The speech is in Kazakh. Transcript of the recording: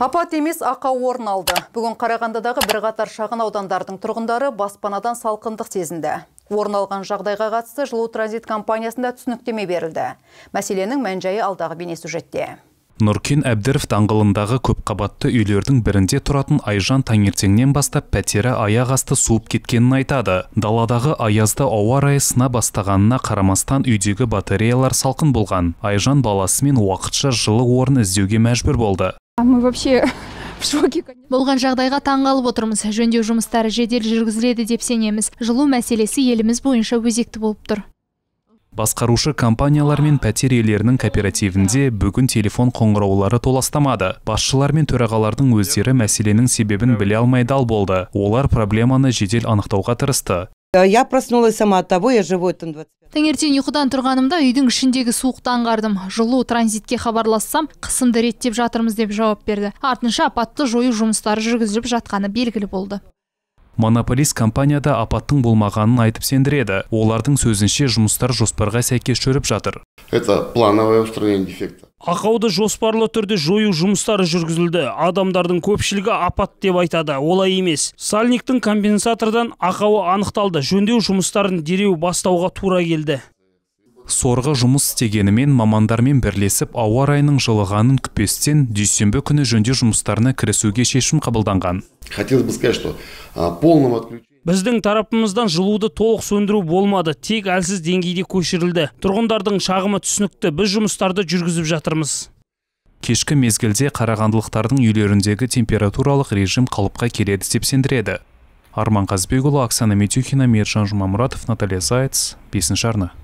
Апат емес ақау орын алды. Бүгін Қарағандыдағы бірқатар шағын аудандардың тұрғындары баспанадан салқындық сезінді. Орын алған жағдайға қатысты жылу транзит компаниясында түсініктеме берілді. Мәселенің мән-жайы алдағы бейнесюжетте. Нұркен Әбдіров даңғылындағы көпқабатты үйлердің бірінде тұратын Айжан таңертеңнен бастап пәтері аяқ асты суып кеткенін айтады. Даладағы аязды ауа райы сына бастағанына қарамастан үйдегі батареялар салқын болған. Айжан баласымен уақытша жылы орын іздеуге мәжбүр болды мы вообще в шоке болған жағдайға таңғалып отырмыз жөндеу жұмыстары жедел жүргізіледі деп сенеміз жылу мәселесі еліміз бойынша өзекті болып тұр басқарушы компаниялар мен пәтер иелерінің кооперативінде бүгін телефон қоңыраулары толастамады басшылар мен төрағалардың өздері мәселенің себебін біле алмай дал болды олар проблеманы жедел анықтауға тырысты я проснулась сама от того я живу там таңертең ұйқыдан тұрғанымда үйдің ішіндегі суықты аңғардым жылу транзитке хабарлассам қысымды реттеп жатырмыз деп жауап берді артынша апатты жою жұмыстары жүргізіліп жатқаны белгілі болды монополист компанияда апаттың болмағанын айтып сендіреді олардың сөзінше жұмыстар жоспарға сәйкес жүріп жатыр это плановое устранение дефекта ақауды жоспарлы түрде жою жұмыстары жүргізілді адамдардың көпшілігі апат деп айтады олай емес сальниктің компенсатордан ақауы анықталды жөндеу жұмыстарын дереу бастауға тура келді сорғы жұмыс істегенімен мамандармен бірлесіп ауа райының жылығанын күтпестен дүйсенбі күні жөндеу жұмыстарына кірісуге шешім қабылданған хотелось бы сказать біздің тарапымыздан жылуды толық сөндіру болмады тек әлсіз деңгейде көшірілді тұрғындардың шағымы түсінікті біз жұмыстарды жүргізіп жатырмыз кешкі мезгілде қарағандылықтардың үйлеріндегі температуралық режим қалыпқа келеді деп сендіреді арман қазбекұлы оксана Метюхина, мейіржан жұмамұратов наталья заяц бесінші арна